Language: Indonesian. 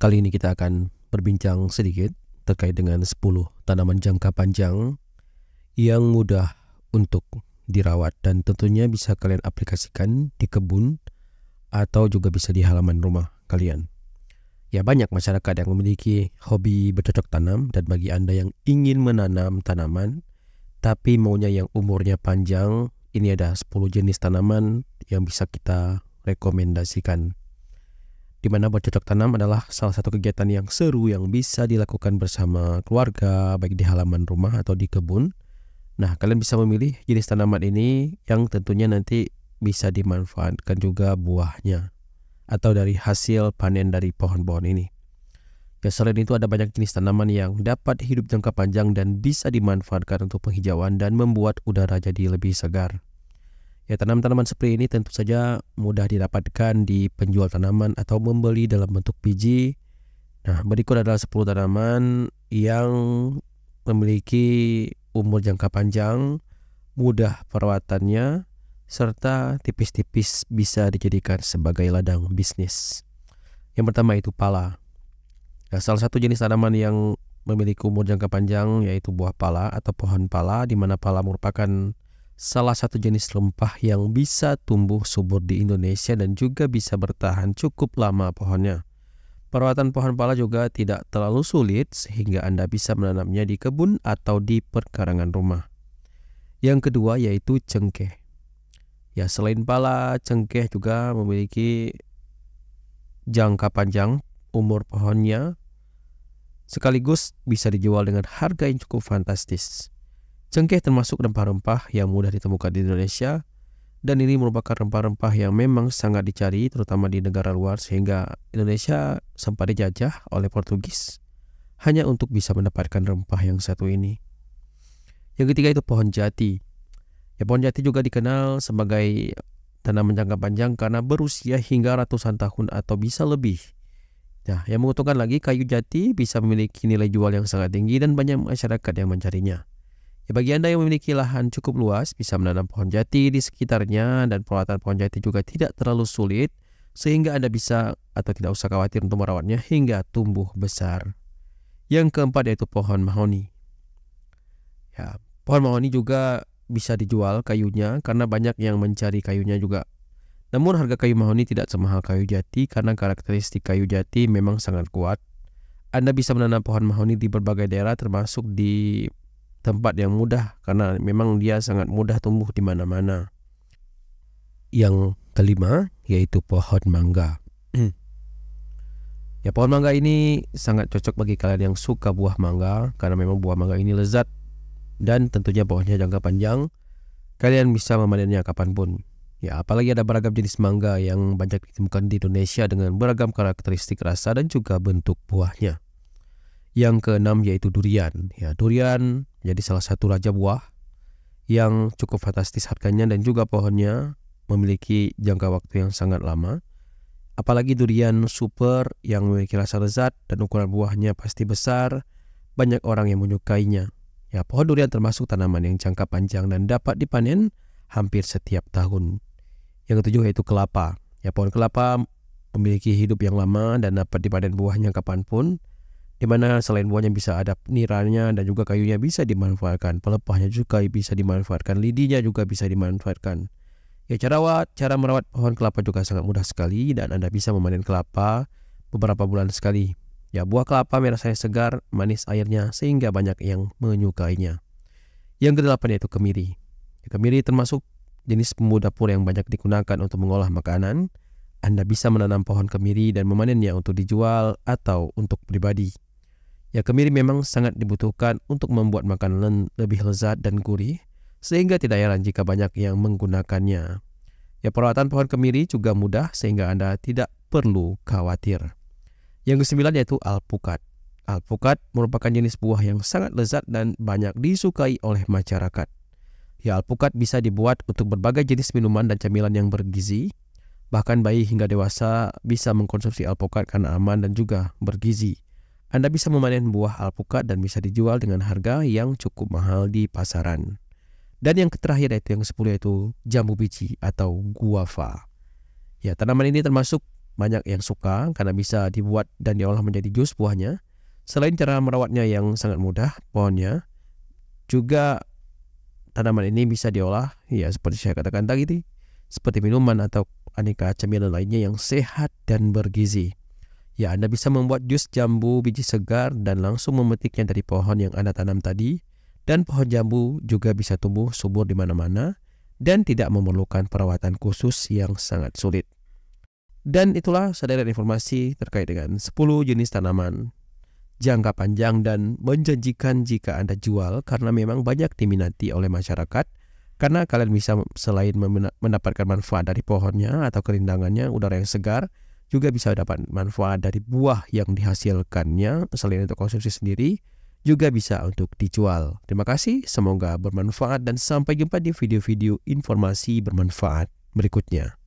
Kali ini kita akan berbincang sedikit terkait dengan 10 tanaman jangka panjang yang mudah untuk dirawat dan tentunya bisa kalian aplikasikan di kebun atau juga bisa di halaman rumah kalian. Ya banyak masyarakat yang memiliki hobi bercocok tanam dan bagi Anda yang ingin menanam tanaman tapi maunya yang umurnya panjang, ini ada 10 jenis tanaman yang bisa kita rekomendasikan di mana bercocok tanam adalah salah satu kegiatan yang seru yang bisa dilakukan bersama keluarga, baik di halaman rumah atau di kebun. Nah, kalian bisa memilih jenis tanaman ini yang tentunya nanti bisa dimanfaatkan juga buahnya atau dari hasil panen dari pohon-pohon ini. Ya, selain itu ada banyak jenis tanaman yang dapat hidup jangka panjang dan bisa dimanfaatkan untuk penghijauan dan membuat udara jadi lebih segar. Ya, tanaman tanaman seperti ini tentu saja mudah didapatkan di penjual tanaman atau membeli dalam bentuk biji. Nah, berikut adalah 10 tanaman yang memiliki umur jangka panjang, mudah perawatannya, serta tipis-tipis bisa dijadikan sebagai ladang bisnis. Yang pertama itu pala. Nah, salah satu jenis tanaman yang memiliki umur jangka panjang yaitu buah pala atau pohon pala di mana pala merupakan salah satu jenis lempah yang bisa tumbuh subur di Indonesia dan juga bisa bertahan cukup lama pohonnya. Perawatan pohon pala juga tidak terlalu sulit sehingga Anda bisa menanamnya di kebun atau di perkarangan rumah. Yang kedua yaitu cengkeh. Ya selain pala, cengkeh juga memiliki jangka panjang umur pohonnya sekaligus bisa dijual dengan harga yang cukup fantastis. Cengkeh termasuk rempah-rempah yang mudah ditemukan di Indonesia dan ini merupakan rempah-rempah yang memang sangat dicari terutama di negara luar sehingga Indonesia sempat dijajah oleh Portugis hanya untuk bisa mendapatkan rempah yang satu ini. Yang ketiga itu pohon jati. Ya, pohon jati juga dikenal sebagai tanaman jangka panjang karena berusia hingga ratusan tahun atau bisa lebih. Nah, yang menguntungkan lagi kayu jati bisa memiliki nilai jual yang sangat tinggi dan banyak masyarakat yang mencarinya. Ya, bagi Anda yang memiliki lahan cukup luas, bisa menanam pohon jati di sekitarnya dan perawatan pohon jati juga tidak terlalu sulit sehingga Anda bisa atau tidak usah khawatir untuk merawatnya hingga tumbuh besar. Yang keempat yaitu pohon mahoni. Ya, pohon mahoni juga bisa dijual kayunya karena banyak yang mencari kayunya juga. Namun harga kayu mahoni tidak semahal kayu jati karena karakteristik kayu jati memang sangat kuat. Anda bisa menanam pohon mahoni di berbagai daerah termasuk di tempat yang mudah karena memang dia sangat mudah tumbuh di mana-mana. Yang kelima yaitu pohon mangga. Hmm. ya pohon mangga ini sangat cocok bagi kalian yang suka buah mangga karena memang buah mangga ini lezat dan tentunya pohonnya jangka panjang. Kalian bisa memanennya kapanpun. Ya, apalagi ada beragam jenis mangga yang banyak ditemukan di Indonesia dengan beragam karakteristik rasa dan juga bentuk buahnya. Yang keenam yaitu durian. Ya, durian jadi salah satu raja buah yang cukup fantastis harganya dan juga pohonnya memiliki jangka waktu yang sangat lama. Apalagi durian super yang memiliki rasa lezat dan ukuran buahnya pasti besar, banyak orang yang menyukainya. Ya, pohon durian termasuk tanaman yang jangka panjang dan dapat dipanen hampir setiap tahun. Yang ketujuh yaitu kelapa. Ya, pohon kelapa memiliki hidup yang lama dan dapat dipanen buahnya kapanpun di mana selain buahnya bisa ada niranya dan juga kayunya bisa dimanfaatkan, pelepahnya juga bisa dimanfaatkan, lidinya juga bisa dimanfaatkan. Ya cara wat, cara merawat pohon kelapa juga sangat mudah sekali dan Anda bisa memanen kelapa beberapa bulan sekali. Ya buah kelapa merah saya segar, manis airnya sehingga banyak yang menyukainya. Yang kedelapan yaitu kemiri. Ya, kemiri termasuk jenis bumbu dapur yang banyak digunakan untuk mengolah makanan. Anda bisa menanam pohon kemiri dan memanennya untuk dijual atau untuk pribadi. Ya kemiri memang sangat dibutuhkan untuk membuat makanan lebih lezat dan gurih, sehingga tidak heran jika banyak yang menggunakannya. Ya perawatan pohon kemiri juga mudah sehingga Anda tidak perlu khawatir. Yang kesembilan yaitu alpukat. Alpukat merupakan jenis buah yang sangat lezat dan banyak disukai oleh masyarakat. Ya alpukat bisa dibuat untuk berbagai jenis minuman dan camilan yang bergizi. Bahkan bayi hingga dewasa bisa mengkonsumsi alpukat karena aman dan juga bergizi. Anda bisa memanen buah alpukat dan bisa dijual dengan harga yang cukup mahal di pasaran. Dan yang terakhir yaitu yang sepuluh yaitu jambu biji atau guava. Ya, tanaman ini termasuk banyak yang suka karena bisa dibuat dan diolah menjadi jus buahnya. Selain cara merawatnya yang sangat mudah, pohonnya juga tanaman ini bisa diolah ya seperti saya katakan tadi seperti minuman atau aneka cemilan lainnya yang sehat dan bergizi. Ya, Anda bisa membuat jus jambu biji segar dan langsung memetiknya dari pohon yang Anda tanam tadi. Dan pohon jambu juga bisa tumbuh subur di mana-mana dan tidak memerlukan perawatan khusus yang sangat sulit. Dan itulah sederet informasi terkait dengan 10 jenis tanaman jangka panjang dan menjanjikan jika Anda jual karena memang banyak diminati oleh masyarakat karena kalian bisa selain mendapatkan manfaat dari pohonnya atau kerindangannya udara yang segar, juga bisa dapat manfaat dari buah yang dihasilkannya selain untuk konsumsi sendiri juga bisa untuk dijual. Terima kasih, semoga bermanfaat dan sampai jumpa di video-video informasi bermanfaat berikutnya.